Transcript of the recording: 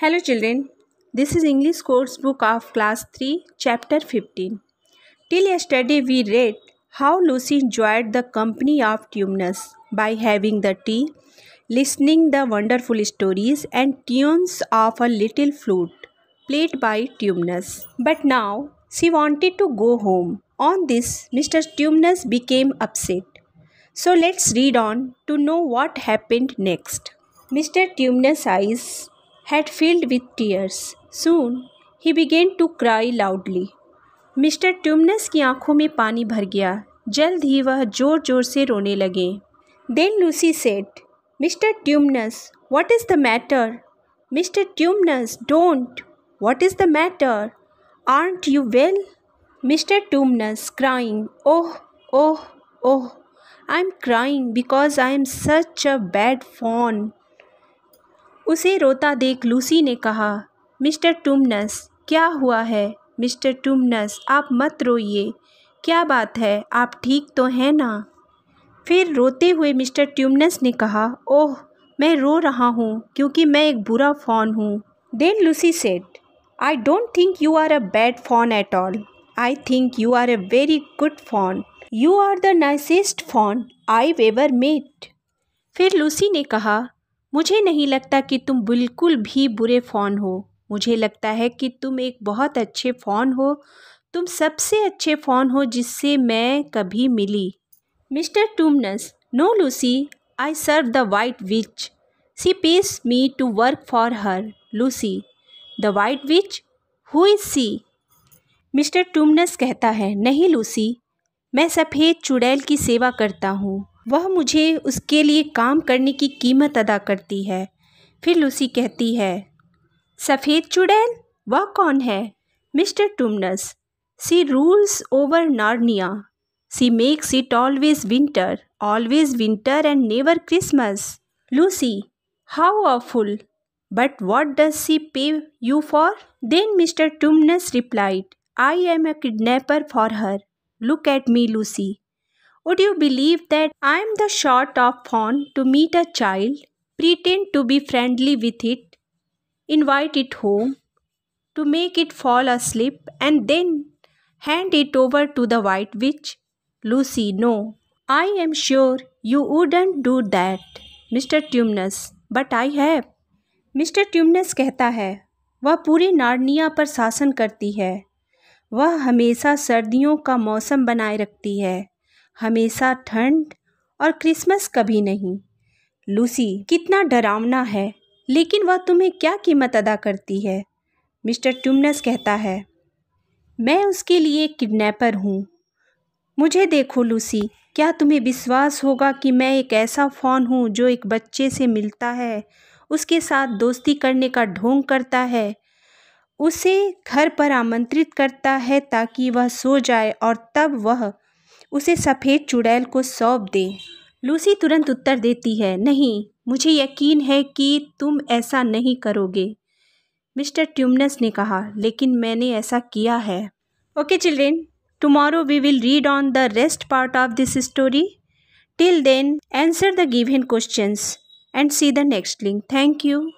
Hello children, this is English course book of class 3 chapter 15. Till yesterday we read how Lucy enjoyed the company of Tumnus by having the tea, listening the wonderful stories and tunes of a little flute played by Tumnus. But now she wanted to go home. On this, Mr. Tumnus became upset. So let's read on to know what happened next. Mr. Tumnus' eyes had filled with tears. Soon he began to cry loudly. Mister Tumnus की आंखों में पानी भर गया जल्द ही वह जोर जोर से रोने लगे then Lucy said mister Tumnus what is the matter mister Tumnus don't what is the matter are you well mister Tumnus crying oh oh oh I am crying because I am such a bad faun उसे रोता देख Lucy ने कहा mister टुमनस क्या हुआ है mister टुमनस आप मत रोइए क्या बात है आप ठीक तो हैं ना फिर रोते हुए मिस्टर ट्यूमनस ने कहा ओह मैं रो रहा हूँ क्योंकि मैं एक बुरा फ़ोन हूँ then Lucy said I don't think you are a bad faun at all I think you are a very good faun you are the nicest faun I ever met फिर लूसी ने कहा मुझे नहीं लगता कि तुम बिल्कुल भी बुरे फ़ोन हो मुझे लगता है कि तुम एक बहुत अच्छे फ़ोन हो तुम सबसे अच्छे फ़ोन हो जिससे मैं कभी मिली mister Tumnus no Lucy I serve the White Witch she pays me to work for her Lucy the White Witch who is she mister Tumnus कहता है नहीं लूसी मैं सफ़ेद चुड़ैल की सेवा करता हूँ वह मुझे उसके लिए काम करने की कीमत अदा करती है फिर लूसी कहती है सफ़ेद चुड़ैल वह कौन है mister Tumnus she rules over Narnia she makes it always winter always winter and never Christmas Lucy how awful but what does she pay you for then mister Tumnus replied I am a kidnapper for her look at me Lucy Would you believe that I am the sort of fawn to meet a child, pretend to be friendly with it, invite it home, to make it fall asleep, and then hand it over to the white witch? Lucy, no. I am sure you wouldn't do that, Mr. Tumnus, but I have. Mister Tumnus कहता है वह पूरे Narnia पर शासन करती है वह हमेशा सर्दियों का मौसम बनाए रखती है हमेशा ठंड और क्रिसमस कभी नहीं लूसी कितना डरावना है लेकिन वह तुम्हें क्या कीमत अदा करती है मिस्टर ट्यूमनस कहता है मैं उसके लिए किडनैपर हूँ मुझे देखो लूसी क्या तुम्हें विश्वास होगा कि मैं एक ऐसा फ़ोन हूँ जो एक बच्चे से मिलता है उसके साथ दोस्ती करने का ढोंग करता है उसे घर पर आमंत्रित करता है ताकि वह सो जाए और तब वह उसे सफ़ेद चुड़ैल को सौंप दे लूसी तुरंत उत्तर देती है नहीं मुझे यकीन है कि तुम ऐसा नहीं करोगे मिस्टर ट्यूमनस ने कहा लेकिन मैंने ऐसा किया है okay children tomorrow we will read on the rest part of this story till then answer the given questions and see the next link thank you